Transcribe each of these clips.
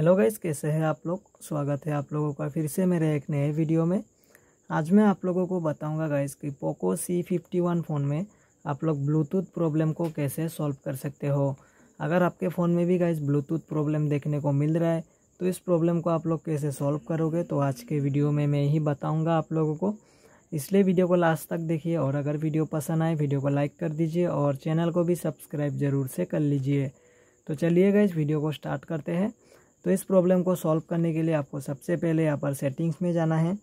hello guys कैसे हैं आप लोग स्वागत है आप लोगों का फिर से मेरे एक नए वीडियो में आज मैं आप लोगों को बताऊंगा गाइस कि Poco C fifty one phone में आप लोग ब्लूटूथ प्रॉब्लम को कैसे सॉल्व कर सकते हो अगर आपके फ़ोन में भी गाइस ब्लूटूथ प्रॉब्लम देखने को मिल रहा है तो इस प्रॉब्लम को आप लोग कैसे सॉल्व करोगे तो आज के वीडियो में मैं यही बताऊँगा आप लोगों को इसलिए वीडियो को लास्ट तक देखिए और अगर वीडियो पसंद आए वीडियो को लाइक कर दीजिए और चैनल को भी सब्सक्राइब ज़रूर से कर लीजिए तो चलिए गाइस वीडियो को स्टार्ट करते हैं तो इस प्रॉब्लम को सॉल्व करने के लिए आपको सबसे पहले यहाँ पर सेटिंग्स में जाना है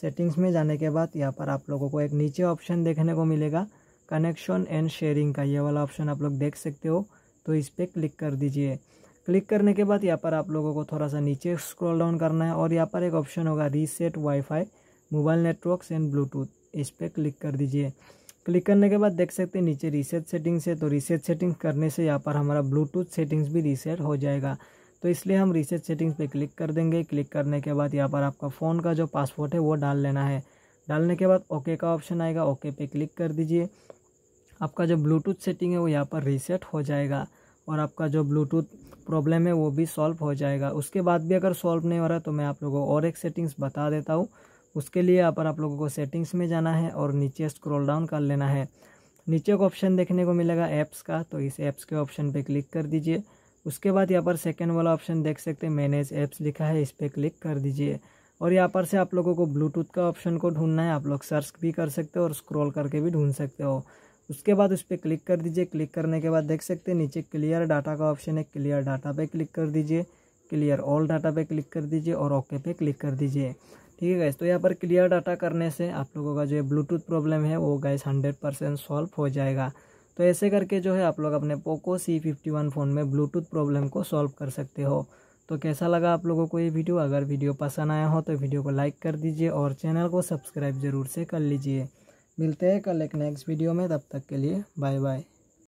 सेटिंग्स में जाने के बाद यहाँ पर आप लोगों को एक नीचे ऑप्शन देखने को मिलेगा कनेक्शन एंड शेयरिंग का ये वाला ऑप्शन आप लोग देख सकते हो तो इस पर क्लिक कर दीजिए क्लिक करने के बाद यहाँ पर आप लोगों को थोड़ा सा नीचे स्क्रॉल डाउन करना है और यहाँ पर एक ऑप्शन होगा reset WiFi mobile networks and Bluetooth इस पर क्लिक कर दीजिए क्लिक करने के बाद देख सकते हैं नीचे रीसेट सेटिंग्स है तो रीसेट सेटिंग्स करने से यहाँ पर हमारा ब्लूटूथ सेटिंग्स भी रीसेट हो जाएगा तो इसलिए हम रीसेट सेटिंग्स पे क्लिक कर देंगे क्लिक करने के बाद यहाँ पर आपका फ़ोन का जो पासवर्ड है वो डाल लेना है डालने के बाद ओके का ऑप्शन आएगा ओके पे क्लिक कर दीजिए आपका जो ब्लूटूथ सेटिंग है वो यहाँ पर रीसेट हो जाएगा और आपका जो ब्लूटूथ प्रॉब्लम है वो भी सॉल्व हो जाएगा उसके बाद भी अगर सॉल्व नहीं हो रहा तो मैं आप लोगों को और एक सेटिंग्स बता देता हूँ उसके लिए यहाँ पर आप लोगों को सेटिंग्स में जाना है और नीचे स्क्रॉल डाउन कर लेना है नीचे का ऑप्शन देखने को मिलेगा ऐप्स का तो इस ऐप्स के ऑप्शन पे क्लिक कर दीजिए उसके बाद यहाँ पर सेकेंड वाला ऑप्शन देख सकते हैं मैनेज ऐप्स लिखा है इस पर क्लिक कर दीजिए और यहाँ पर से आप लोगों को ब्लूटूथ का ऑप्शन को ढूंढना है आप लोग सर्च भी कर सकते हो और स्क्रॉल करके भी ढूंढ सकते हो उसके बाद उस पर क्लिक कर दीजिए क्लिक करने के बाद देख सकते हैं नीचे क्लियर डाटा का ऑप्शन है क्लियर डाटा पे क्लिक कर दीजिए क्लियर ऑल डाटा पे क्लिक कर दीजिए और ओके पे क्लिक कर दीजिए ठीक है गैस तो यहाँ पर क्लियर डाटा करने से आप लोगों का जो है ब्लूटूथ प्रॉब्लम है वो गैस हंड्रेड परसेंट सॉल्व हो जाएगा तो ऐसे करके जो है आप लोग अपने Poco C fifty one phone में ब्लूटूथ प्रॉब्लम को सॉल्व कर सकते हो तो कैसा लगा आप लोगों को ये वीडियो अगर वीडियो पसंद आया हो तो वीडियो को लाइक कर दीजिए और चैनल को सब्सक्राइब ज़रूर से कर लीजिए मिलते हैं कल एक नेक्स्ट वीडियो में तब तक के लिए बाय बाय